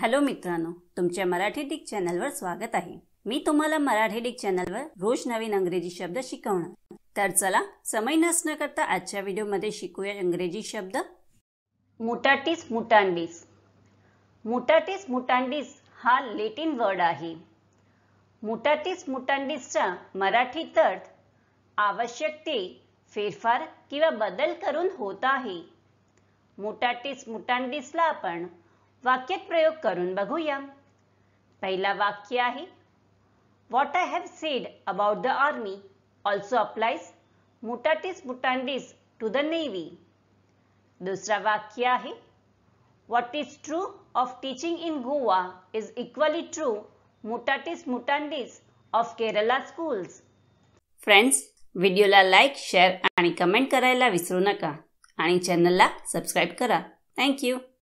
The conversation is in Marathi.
हॅलो मित्रांनो तुमच्या मराठी डिक चॅनलवर स्वागत आहे मी तुम्हाला मराठी डिक चॅनलवर रोज नवीन अंग्रेजी शब्द शिकवणार तर चला समय नसणं करता आजच्या व्हिडिओमध्ये शिकूया इंग्रजी शब्द मुटाटीस मुटांडीस मुटाटीस मुटांडीस हा लेटिन वर्ड आहे मुटाटीस मुटांडीसचा मराठी अर्थ आवश्यक ते फेरफार किंवा बदल करून होत आहे मुटाटीस मुटांडीसला आपण वाक्यात प्रयोग करून बघूया पहिला वाक्य आहे what I have said about the army also applies mutatis mutandis to the navy दुसरा वाक्य आहे what is true of teaching in Goa is equally true mutatis mutandis of Kerala schools friends व्हिडिओला लाईक शेअर आणि कमेंट करायला विसरू नका आणि चॅनलला सबस्क्राईब करा थँक्यू